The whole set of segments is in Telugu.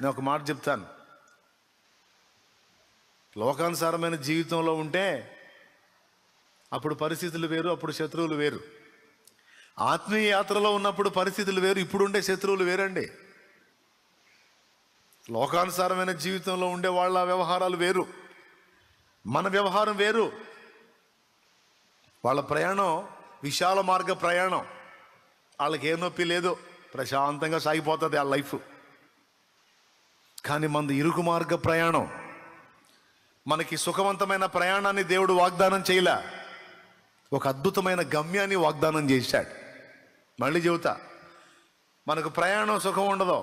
నేను ఒక మాట చెప్తాను లోకానుసారమైన జీవితంలో ఉంటే అప్పుడు పరిస్థితులు వేరు అప్పుడు శత్రువులు వేరు ఆత్మీయ యాత్రలో ఉన్నప్పుడు పరిస్థితులు వేరు ఇప్పుడు ఉండే శత్రువులు వేరండి లోకానుసారమైన జీవితంలో ఉండే వాళ్ళ వ్యవహారాలు వేరు మన వ్యవహారం వేరు వాళ్ళ ప్రయాణం విశాల మార్గ ప్రయాణం వాళ్ళకి ఏ నొప్పి లేదు ప్రశాంతంగా సాగిపోతుంది ఆ లైఫ్ కానీ మన ఇరుకు మార్గ ప్రయాణం మనకి సుఖవంతమైన ప్రయాణాన్ని దేవుడు వాగ్దానం చేయలే ఒక అద్భుతమైన గమ్యాన్ని వాగ్దానం చేశాడు మళ్ళీ చెబుతా మనకు ప్రయాణం సుఖం ఉండదు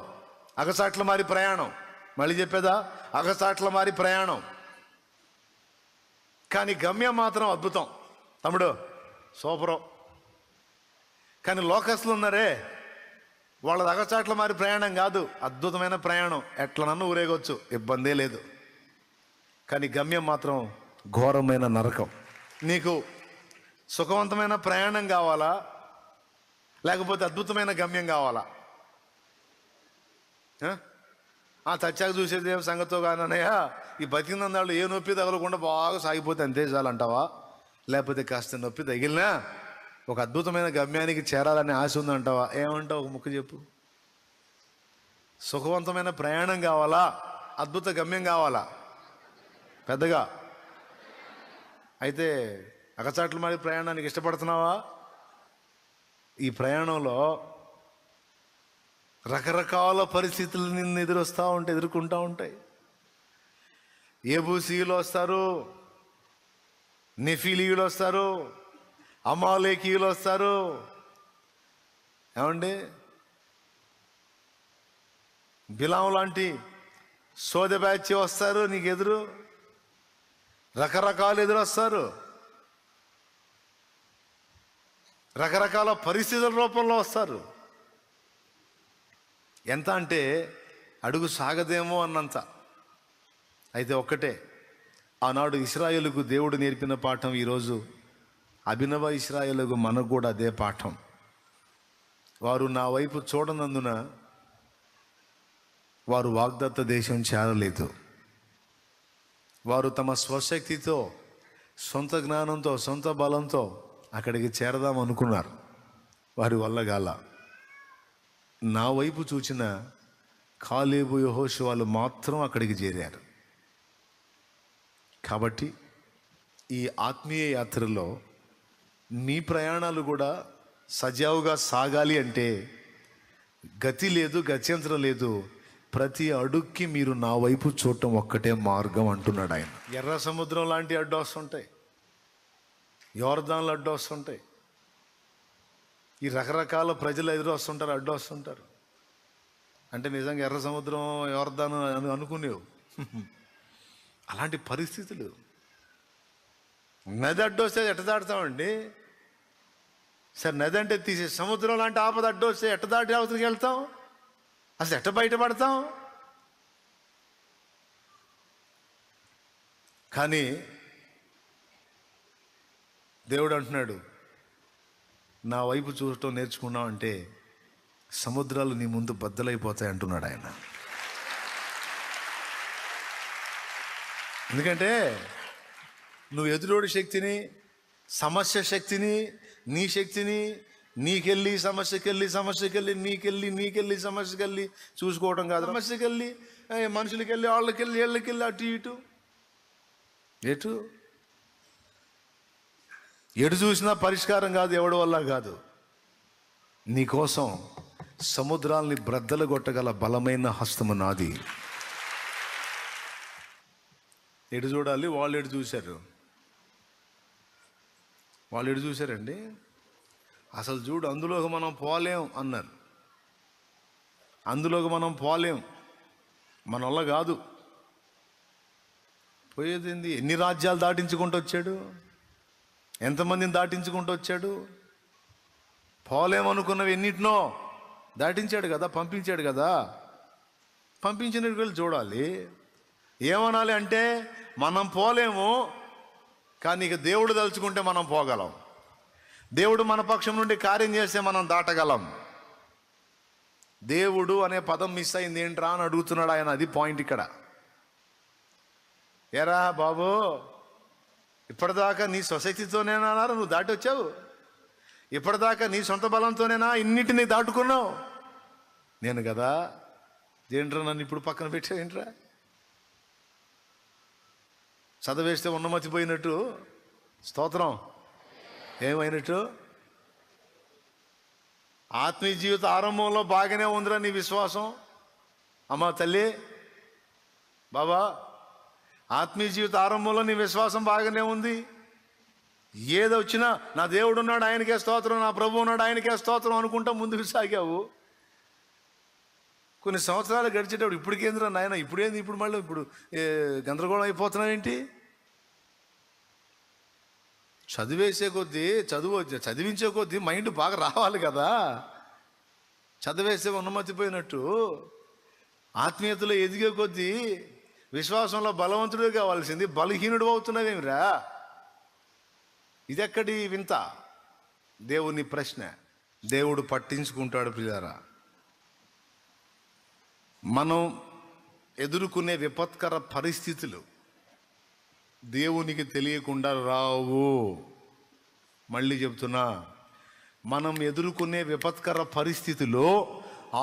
అగసాట్ల మారి ప్రయాణం మళ్ళీ చెప్పేదా అగసాట్ల మారి ప్రయాణం కానీ గమ్యం మాత్రం అద్భుతం తమ్ముడు సూపరం కానీ లోకస్లు ఉన్నారే వాళ్ళ రగచాట్ల మరి ప్రయాణం కాదు అద్భుతమైన ప్రయాణం ఎట్లనన్ను ఊరేగొచ్చు ఇబ్బందే లేదు కానీ గమ్యం మాత్రం ఘోరమైన నరకం నీకు సుఖవంతమైన ప్రయాణం కావాలా లేకపోతే అద్భుతమైన గమ్యం కావాలా ఆ తచ్చాక చూసేది ఏం సంగతో కానయ్యా ఈ బతికినందాళ్ళు ఏ నొప్పి తగలకుండా బాగా సాగిపోతే అంతే చాలంటావా లేకపోతే కాస్త నొప్పి తగిలినా ఒక అద్భుతమైన గమ్యానికి చేరాలనే ఆశ ఉందంటావా ఏమంటావు ఒక ముక్కు చెప్పు సుఖవంతమైన ప్రయాణం కావాలా అద్భుత గమ్యం కావాలా పెద్దగా అయితే అగచాట్లు మరి ప్రయాణానికి ఇష్టపడుతున్నావా ఈ ప్రయాణంలో రకరకాల పరిస్థితులు నిన్ను ఎదురొస్తూ ఉంటాయి ఎదుర్కొంటూ ఉంటాయి ఏబూసీలు వస్తారు నెఫీలీయులు వస్తారు అమాలేకీయులు వస్తారు ఏమండి బిలాం లాంటి సోద బ్యాచ్ వస్తారు నీకు ఎదురు రకరకాలు వస్తారు రకరకాల పరిస్థితుల రూపంలో వస్తారు ఎంత అంటే అడుగు సాగదేమో అన్నంత అయితే ఒక్కటే ఆనాడు ఇస్రాయేలుకు దేవుడు నేర్పిన పాఠం ఈరోజు అభినవ ఇస్రాయలకు మనకు కూడా అదే పాఠం వారు నా వైపు చూడనందున వారు వాగ్దత్త దేశం చేరలేదు వారు తమ స్వశక్తితో సొంత జ్ఞానంతో సొంత బలంతో అక్కడికి చేరదాం అనుకున్నారు వారి వల్ల గాల నా వైపు చూచిన కాలేబు యహోషు వాళ్ళు మాత్రం అక్కడికి చేరారు కాబట్టి ఈ ఆత్మీయ యాత్రలో మీ ప్రయాణాలు కూడా సజావుగా సాగాలి అంటే గతి లేదు గత్యంతరం లేదు ప్రతి అడుక్కి మీరు నా వైపు చూడటం ఒక్కటే మార్గం అంటున్నాడు ఆయన ఎర్ర సముద్రం లాంటి అడ్డు వస్తుంటాయి యోర్దాన్లు అడ్డు వస్తుంటాయి ఈ రకరకాల ప్రజలు ఎదురు వస్తుంటారు అడ్డు వస్తుంటారు అంటే నిజంగా ఎర్ర సముద్రం యోర్దాన్ అని అనుకునేవు అలాంటి పరిస్థితులు నది అడ్డు వస్తే ఎట్ట దాడతామండి సరే నదంటే తీసే సముద్రం లాంటి ఆపద అడ్డు వస్తే ఎట్ట దాటి అవతలికి వెళ్తాం అసలు ఎట్ట బయటపడతాం కానీ దేవుడు అంటున్నాడు నా వైపు చూడటం నేర్చుకున్నావు అంటే సముద్రాలు నీ ముందు బద్దలైపోతాయి అంటున్నాడు ఆయన ఎందుకంటే నువ్వు ఎదురోడి శక్తిని సమస్య శక్తిని నీ శక్తిని నీకెళ్ళి సమస్యకెళ్ళి సమస్యకెళ్ళి నీకెళ్ళి నీకెళ్ళి సమస్యకెళ్ళి చూసుకోవడం కాదు సమస్యకెళ్ళి మనుషులకి వెళ్ళి వాళ్ళకి వెళ్ళి వీళ్ళకి వెళ్ళి అటు ఇటు ఎటు ఎటు చూసినా పరిష్కారం కాదు ఎవడి వల్ల కాదు నీకోసం సముద్రాల్ని బ్రద్దలు కొట్టగల బలమైన హస్తము నాది ఎటు చూడాలి వాళ్ళు ఎటు చూశారు వాళ్ళు ఎడు చూశారండి అసలు చూడు అందులోకి మనం పోలేం అన్నారు అందులోకి మనం పోలేం మన వల్ల కాదు పోయేది ఎన్ని రాజ్యాలు దాటించుకుంటూ వచ్చాడు ఎంతమందిని దాటించుకుంటూ వచ్చాడు పోలేమనుకున్నవి ఎన్నిటినో దాటించాడు కదా పంపించాడు కదా పంపించిన చూడాలి ఏమనాలి అంటే మనం పోలేము కానీ ఇక దేవుడు తలుచుకుంటే మనం పోగలం దేవుడు మన పక్షం నుండి కార్యం చేస్తే మనం దాటగలం దేవుడు అనే పదం మిస్ అయింది ఏంట్రా అని అడుగుతున్నాడు ఆయన అది పాయింట్ ఇక్కడ ఎరా బాబు ఇప్పటిదాకా నీ సొసైటీతోనేనా నువ్వు దాటి వచ్చావు ఇప్పటిదాకా నీ సొంత బలంతోనేనా ఇన్నిటిని దాటుకున్నావు నేను కదా ఏంట్రా నన్ను ఇప్పుడు పక్కన ఏంట్రా చదవేస్తే పోయినట్టు స్తోత్రం ఏమైనట్టు ఆత్మీయ జీవిత ఆరంభంలో బాగానే ఉందిరా నీ విశ్వాసం అమ్మా తల్లి బాబా ఆత్మీయ జీవిత ఆరంభంలో నీ విశ్వాసం బాగానే ఉంది ఏదొచ్చినా నా దేవుడు ఉన్నాడు ఆయనకే స్తోత్రం నా ప్రభు ఉన్నాడు ఆయనకే స్తోత్రం అనుకుంటా ముందుకు సాగావు కొన్ని సంవత్సరాలు గడిచేటప్పుడు ఇప్పటికేంద్రా నాయన ఇప్పుడేంది ఇప్పుడు మళ్ళీ ఇప్పుడు గందరగోళం ఏంటి చదివేసే కొద్దీ చదువు చదివించే కొద్దీ మైండ్ బాగా రావాలి కదా చదివేసే ఉన్నమతిపోయినట్టు ఆత్మీయతలో ఎదిగే కొద్దీ విశ్వాసంలో బలవంతుడే కావాల్సింది బలహీనుడు అవుతున్నావేమిరా ఇదెక్కడి వింత దేవుని ప్రశ్న దేవుడు పట్టించుకుంటాడు ప్రియారా మనం ఎదుర్కొనే విపత్కర పరిస్థితులు దేవునికి తెలియకుండా రావు మళ్ళీ చెప్తున్నా మనం ఎదుర్కొనే విపత్కర పరిస్థితిలో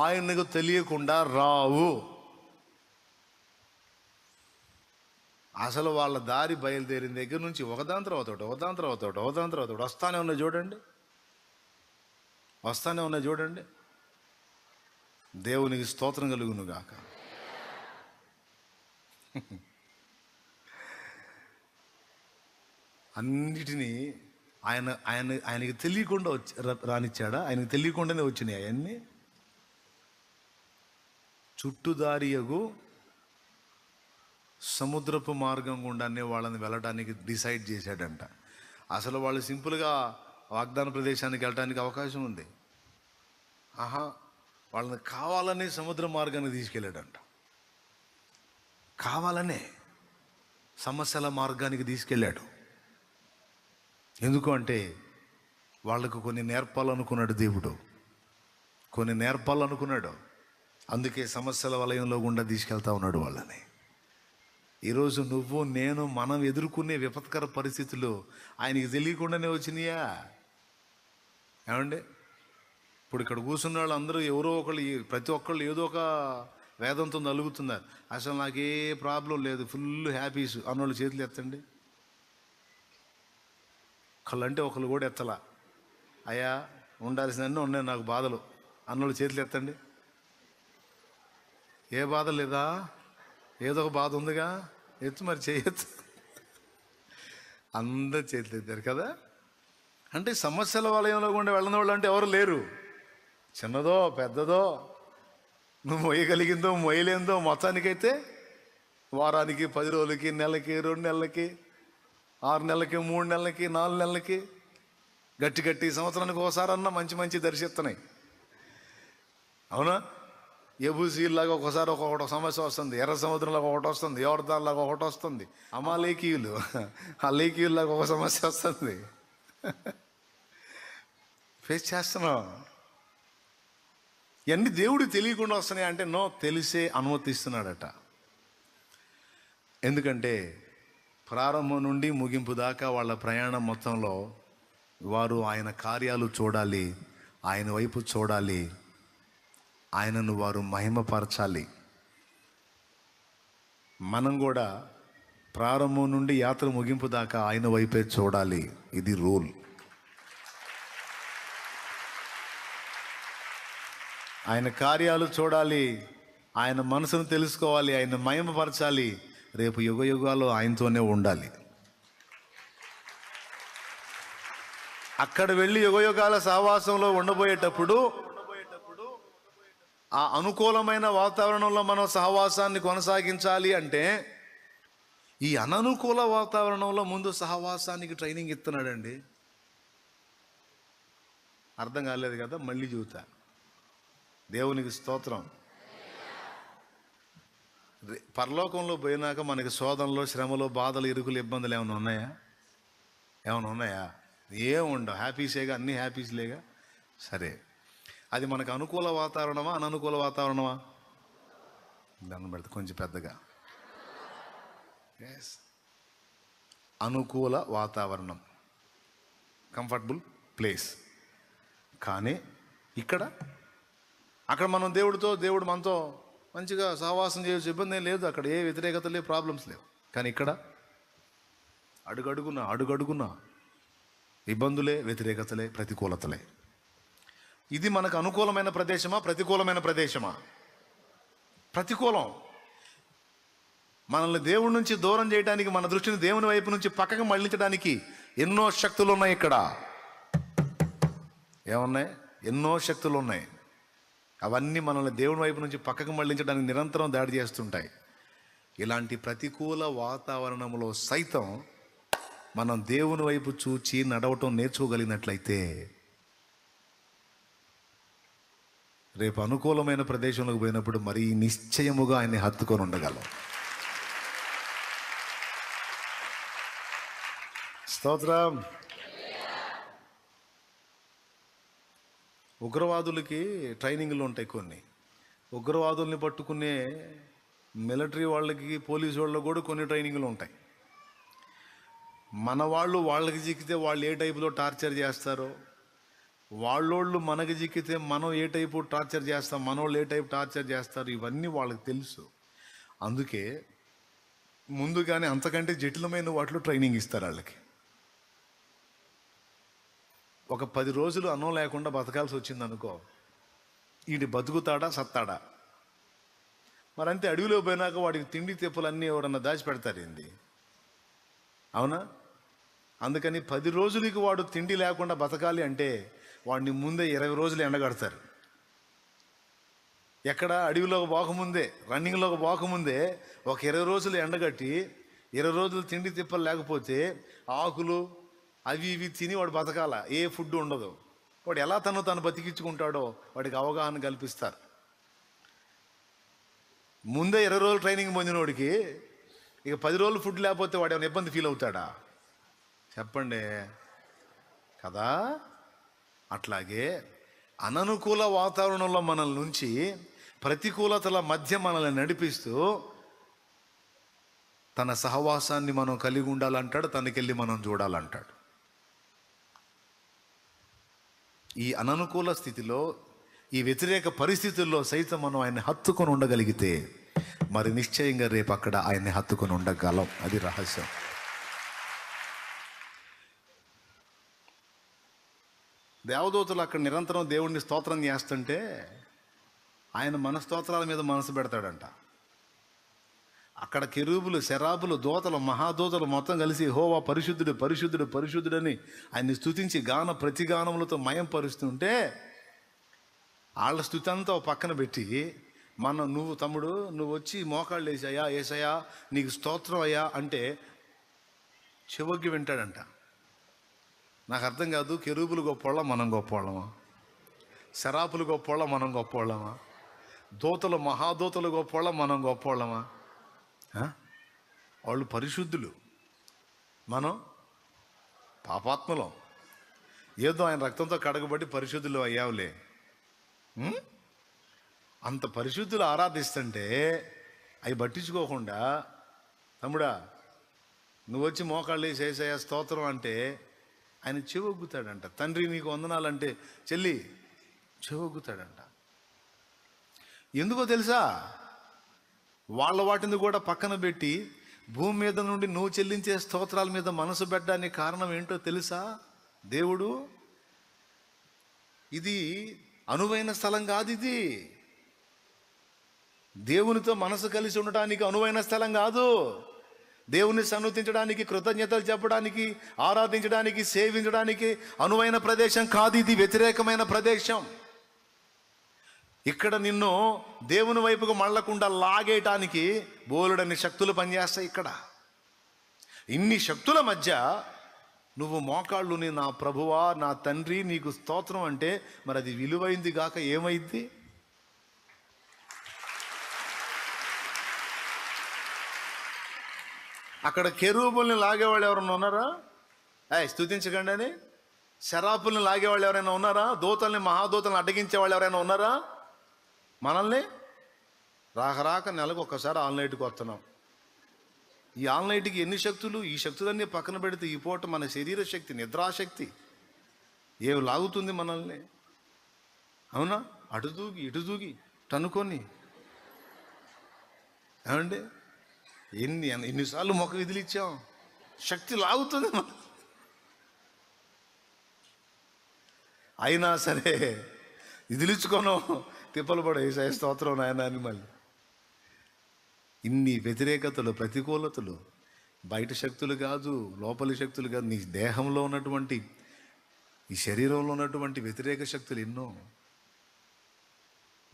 ఆయనకు తెలియకుండా రావు అసలు వాళ్ళ దారి బయలుదేరిన దగ్గర నుంచి ఒకదాని తర్వాత ఒకటి ఒకదాని తర్వాత ఒకటి ఒకదాని తర్వాత ఒకటి వస్తానే ఉన్నాయి చూడండి వస్తానే ఉన్నాయి చూడండి దేవునికి స్తోత్రం కలుగునుగాక అన్నిటినీ ఆయన ఆయన ఆయనకి తెలియకుండా వచ్చి రానిచ్చాడా ఆయనకి తెలియకుండానే వచ్చినాయి అవన్నీ చుట్టుదారియగు సముద్రపు మార్గం గుండానే వాళ్ళని వెళ్ళడానికి డిసైడ్ చేశాడంట అసలు వాళ్ళు సింపుల్గా వాగ్దాన ప్రదేశానికి వెళ్ళడానికి అవకాశం ఉంది ఆహా వాళ్ళని కావాలనే సముద్ర మార్గానికి తీసుకెళ్ళాడంట కావాలనే సమస్యల మార్గానికి తీసుకెళ్ళాడు ఎందుకు అంటే వాళ్ళకు కొన్ని నేర్పాలనుకున్నాడు దేవుడు కొన్ని నేర్పాలనుకున్నాడు అందుకే సమస్యల వలయంలో గుండా తీసుకెళ్తా ఉన్నాడు వాళ్ళని ఈరోజు నువ్వు నేను మనం ఎదుర్కొనే విపత్కర పరిస్థితులు ఆయనకి తెలియకుండానే వచ్చినాయా ఏమండే ఇప్పుడు ఇక్కడ కూర్చున్న వాళ్ళు అందరూ ఎవరో ఒకళ్ళు ప్రతి ఒక్కళ్ళు ఏదో ఒక వేదంతో నలుగుతున్నారు అసలు నాకే ప్రాబ్లం లేదు ఫుల్ హ్యాపీస్ అన్నోళ్ళు చేతులు ఎత్తండి ఒకళ్ళు అంటే ఒకళ్ళు కూడా ఎత్తలా అయ్యా ఉండాల్సినన్నీ ఉన్నాయి నాకు బాధలు అన్నోళ్ళు చేతులు ఎత్తండి ఏ బాధ లేదా ఏదో ఒక బాధ ఉందిగా ఎత్తు మరి చేయొచ్చు అందరు చేతులు ఎత్తారు కదా అంటే సమస్యల వలయంలో కూడా వెళ్ళని వాళ్ళు అంటే ఎవరు లేరు చిన్నదో పెద్దదో నువ్వు మొయ్యగలిగిందో మొయ్యలేందో మొత్తానికైతే వారానికి పది రోజులకి నెలకి రెండు నెలలకి ఆరు నెలలకి మూడు నెలలకి నాలుగు నెలలకి గట్టి గట్టి సంవత్సరానికి ఒకసారన్నా మంచి మంచి దర్శిస్తున్నాయి అవునా ఎబూసీలాగా ఒకసారి ఒక్కొక్కటి సమస్య వస్తుంది ఎర్ర సముద్రంలో ఒకటి వస్తుంది ఎవరిదాల్లాగా ఒకటి వస్తుంది అమాలేకీయులు ఆ లేకీయుల్లాగా ఒక సమస్య వస్తుంది ఫేస్ చేస్తున్నాం ఇవన్నీ దేవుడు తెలియకుండా వస్తున్నాయి అంటే నో తెలిసే అనుమతిస్తున్నాడట ఎందుకంటే ప్రారంభం నుండి ముగింపు దాకా వాళ్ళ ప్రయాణం మొత్తంలో వారు ఆయన కార్యాలు చూడాలి ఆయన వైపు చూడాలి ఆయనను వారు మహిమపరచాలి మనం కూడా ప్రారంభం నుండి యాత్ర ముగింపు దాకా ఆయన వైపే చూడాలి ఇది రూల్ ఆయన కార్యాలు చూడాలి ఆయన మనసును తెలుసుకోవాలి ఆయన మయమపరచాలి రేపు యుగ యుగాలు ఆయనతోనే ఉండాలి అక్కడ వెళ్ళి యుగయుగాల సహవాసంలో ఉండబోయేటప్పుడు ఆ అనుకూలమైన వాతావరణంలో మనం సహవాసాన్ని కొనసాగించాలి అంటే ఈ అననుకూల వాతావరణంలో ముందు సహవాసానికి ట్రైనింగ్ ఇస్తున్నాడండి అర్థం కాలేదు కదా మళ్ళీ చూతా దేవునికి స్తోత్రం పరలోకంలో పోయినాక మనకి శోధనలో శ్రమలో బాధలు ఇరుకులు ఇబ్బందులు ఏమైనా ఉన్నాయా ఏమైనా ఉన్నాయా ఏముండవు హ్యాపీసేగా హ్యాపీస్ హ్యాపీస్లేగా సరే అది మనకు అనుకూల వాతావరణమా అననుకూల వాతావరణమా దాన్ని పెడితే కొంచెం పెద్దగా అనుకూల వాతావరణం కంఫర్టబుల్ ప్లేస్ కానీ ఇక్కడ అక్కడ మనం దేవుడితో దేవుడు మనతో మంచిగా సహవాసం చేయవచ్చు ఇబ్బంది ఏం లేదు అక్కడ ఏ వ్యతిరేకత లేవు ప్రాబ్లమ్స్ లేవు కానీ ఇక్కడ అడుగడుగున అడుగడుగున ఇబ్బందులే వ్యతిరేకతలే ప్రతికూలతలే ఇది మనకు అనుకూలమైన ప్రదేశమా ప్రతికూలమైన ప్రదేశమా ప్రతికూలం మనల్ని దేవుడి నుంచి దూరం చేయడానికి మన దృష్టిని దేవుని వైపు నుంచి పక్కకు మళ్ళించడానికి ఎన్నో శక్తులు ఉన్నాయి ఇక్కడ ఏమున్నాయి ఎన్నో శక్తులు ఉన్నాయి అవన్నీ మనల్ని దేవుని వైపు నుంచి పక్కకు మళ్లించడానికి నిరంతరం దాడి చేస్తుంటాయి ఇలాంటి ప్రతికూల వాతావరణంలో సైతం మనం దేవుని వైపు చూచి నడవటం నేర్చుకోగలిగినట్లయితే రేపు అనుకూలమైన ప్రదేశంలోకి పోయినప్పుడు మరీ నిశ్చయముగా ఆయన్ని హత్తుకొని ఉండగలం స్తోత్రం ఉగ్రవాదులకి ట్రైనింగ్లు ఉంటాయి కొన్ని ఉగ్రవాదుల్ని పట్టుకునే మిలిటరీ వాళ్ళకి పోలీసు వాళ్ళకి కూడా కొన్ని ట్రైనింగ్లు ఉంటాయి మన వాళ్ళు వాళ్ళకి చిక్కితే వాళ్ళు ఏ టైపులో టార్చర్ చేస్తారో వాళ్ళోళ్ళు మనకి చిక్కితే మనం ఏ టైపు టార్చర్ చేస్తాం మనోళ్ళు ఏ టైపు టార్చర్ చేస్తారు ఇవన్నీ వాళ్ళకి తెలుసు అందుకే ముందుగానే అంతకంటే జటిలమైన వాటిలో ట్రైనింగ్ ఇస్తారు వాళ్ళకి ఒక పది రోజులు అన్నం లేకుండా బతకాల్సి వచ్చింది అనుకో బతుకుతాడా సత్తాడా మరి అంతే అడవిలో పోయినాక వాడికి తిండి తెప్పులు అన్నీ ఎవరన్నా దాచిపెడతారేంది అవునా అందుకని పది రోజులకి వాడు తిండి లేకుండా బతకాలి అంటే వాడిని ముందే ఇరవై రోజులు ఎండగడతారు ఎక్కడ అడవిలోకి పోకముందే రన్నింగ్లోకి పోకముందే ఒక ఇరవై రోజులు ఎండగట్టి ఇరవై రోజులు తిండి తిప్పలు లేకపోతే ఆకులు అవి ఇవి తిని వాడు బతకాల ఏ ఫుడ్ ఉండదు వాడు ఎలా తను తను బతికించుకుంటాడో వాడికి అవగాహన కల్పిస్తారు ముందే ఇరవై రోజులు ట్రైనింగ్ పొందిన వాడికి ఇక పది రోజులు ఫుడ్ లేకపోతే వాడు ఏమైనా ఇబ్బంది ఫీల్ అవుతాడా చెప్పండి కదా అట్లాగే అననుకూల వాతావరణంలో మనల్ నుంచి ప్రతికూలతల మధ్య మనల్ని నడిపిస్తూ తన సహవాసాన్ని మనం కలిగి ఉండాలంటాడు తనకెళ్ళి మనం చూడాలంటాడు ఈ అననుకూల స్థితిలో ఈ వ్యతిరేక పరిస్థితుల్లో సైతం మనం ఆయన్ని హత్తుకొని ఉండగలిగితే మరి నిశ్చయంగా రేపు అక్కడ ఆయన్ని హత్తుకొని ఉండగలం అది రహస్యం దేవదూతలు అక్కడ నిరంతరం దేవుణ్ణి స్తోత్రం చేస్తుంటే ఆయన మన స్తోత్రాల మీద మనసు పెడతాడంట అక్కడ కెరూబులు శరాబులు దోతలు మహాదోతలు మొత్తం కలిసి హోవా పరిశుద్ధుడు పరిశుద్ధుడు పరిశుద్ధుడని ఆయన్ని స్థుతించి గాన ప్రతిగానములతో మయం పరుస్తుంటే వాళ్ళ స్థుతి అంతా పక్కన పెట్టి మన నువ్వు తమ్ముడు నువ్వు వచ్చి మోకాళ్ళు వేసాయా వేసాయా నీకు స్తోత్రం అయ్యా అంటే చెవగ్గి వింటాడంట నాకు అర్థం కాదు కెరూబులు గొప్పవాళ్ళం మనం గొప్పవాళ్ళమా శరాపులు గొప్పవాళ్ళం మనం గొప్పవాళ్ళమా దోతలు మహాదోతలు గొప్పవాళ్ళం మనం గొప్పవాళ్ళమా వాళ్ళు పరిశుద్ధులు మనం పాపాత్మలం ఏదో ఆయన రక్తంతో కడగబడి పరిశుద్ధులు అయ్యావులే అంత పరిశుద్ధులు ఆరాధిస్తుంటే అవి పట్టించుకోకుండా తమ్ముడా నువ్వు వచ్చి మోకాళ్ళు వేసేసాయ స్తోత్రం అంటే ఆయన చెవొగ్గుతాడంట తండ్రి నీకు వందనాలంటే చెల్లి చెవొగ్గుతాడంట ఎందుకో తెలుసా వాళ్ళ వాటిని కూడా పక్కన పెట్టి భూమి మీద నుండి నువ్వు చెల్లించే స్తోత్రాల మీద మనసు పెట్టడానికి కారణం ఏంటో తెలుసా దేవుడు ఇది అనువైన స్థలం కాదు ఇది దేవునితో మనసు కలిసి ఉండటానికి అనువైన స్థలం కాదు దేవుని సన్నతించడానికి కృతజ్ఞతలు చెప్పడానికి ఆరాధించడానికి సేవించడానికి అనువైన ప్రదేశం కాదు ఇది వ్యతిరేకమైన ప్రదేశం ఇక్కడ నిన్ను దేవుని వైపుకు మళ్ళకుండా లాగేయటానికి బోలుడని శక్తులు పనిచేస్తాయి ఇక్కడ ఇన్ని శక్తుల మధ్య నువ్వు మోకాళ్ళుని నా ప్రభువా నా తండ్రి నీకు స్తోత్రం అంటే మరి అది విలువైంది గాక ఏమైంది అక్కడ కెరూపుల్ని లాగేవాళ్ళు ఎవరైనా ఉన్నారా ఏ స్థుతించకండి అని శరాపుల్ని లాగేవాళ్ళు ఎవరైనా ఉన్నారా దూతల్ని మహాదూతల్ని అడ్డగించే వాళ్ళు ఎవరైనా ఉన్నారా మనల్ని రాకరాక నెలకు ఒక్కసారి ఆన్లైట్కి వస్తున్నాం ఈ ఆన్లైట్కి ఎన్ని శక్తులు ఈ శక్తులన్నీ పక్కన పెడితే ఈ పూట మన శరీర శక్తి నిద్రాశక్తి ఏమి లాగుతుంది మనల్ని అవునా అటు దూగి ఇటు దూగి టనుకొని ఏమండి ఎన్ని ఎన్నిసార్లు మొక్క విదిలిచ్చాం శక్తి లాగుతుంది మన అయినా సరే విదిలించుకోను తిప్పలు పడే వేసాయి స్తోత్రం నాయన అని మళ్ళీ ఇన్ని వ్యతిరేకతలు ప్రతికూలతలు బయట శక్తులు కాదు లోపలి శక్తులు కాదు నీ దేహంలో ఉన్నటువంటి ఈ శరీరంలో ఉన్నటువంటి వ్యతిరేక శక్తులు ఎన్నో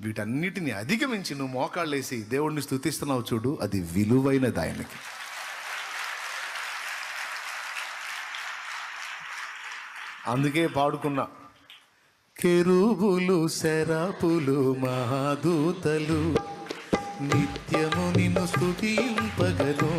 వీటన్నిటిని అధిగమించి నువ్వు మోకాళ్ళేసి దేవుణ్ణి స్థుతిస్తున్నావు చూడు అది విలువైనది ఆయనకి అందుకే పాడుకున్నా కెరుబులు శరాపులు మహాదూతలు నిత్యము నిన్ను స్థుతింపగలో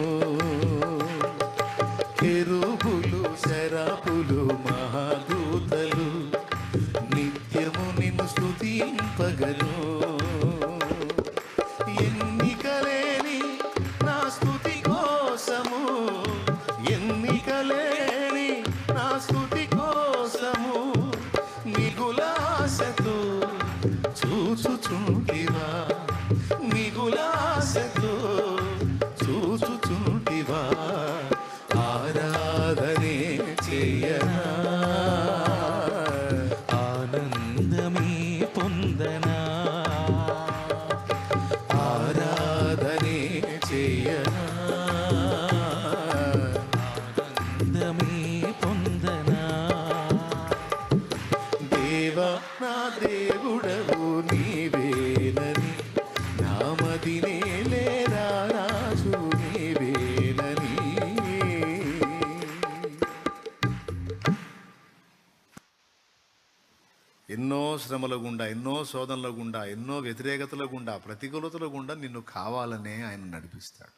ఎన్నో శ్రమల గుండా ఎన్నో శోధనల గుండా ఎన్నో వ్యతిరేకతల గుండా ప్రతికూలతల గుండా నిన్ను కావాలనే ఆయన నడిపిస్తాడు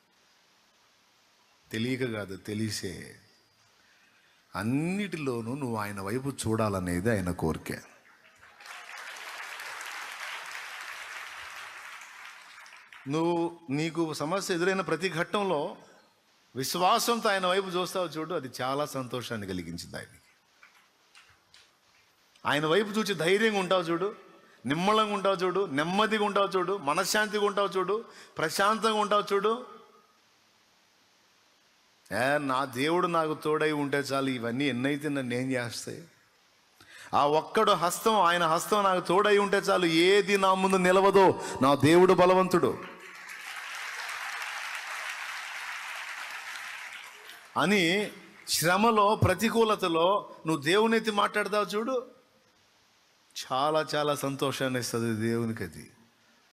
తెలియక కాదు తెలిసే అన్నిటిలోనూ నువ్వు ఆయన వైపు చూడాలనేది ఆయన కోరిక నువ్వు నీకు సమస్య ఎదురైన ప్రతి ఘట్టంలో విశ్వాసంతో ఆయన వైపు చూస్తావు చూడు అది చాలా సంతోషాన్ని కలిగించింది ఆయనకి ఆయన వైపు చూసి ధైర్యంగా ఉంటావు చూడు నిమ్మలంగా ఉంటావు చూడు నెమ్మదిగా ఉంటావు చూడు మనశ్శాంతిగా ఉంటావు చూడు ప్రశాంతంగా ఉంటావు చూడు ఏ నా దేవుడు నాకు తోడై ఉంటే చాలు ఇవన్నీ ఎన్నైతే నన్ను ఏం చేస్తాయి ఆ ఒక్కడు హస్తం ఆయన హస్తం నాకు తోడై ఉంటే చాలు ఏది నా ముందు నిలవదో నా దేవుడు బలవంతుడు అని శ్రమలో ప్రతికూలతలో నువ్వు దేవునైతే మాట్లాడతావు చూడు చాలా చాలా సంతోషాన్ని ఇస్తుంది దేవునికి అది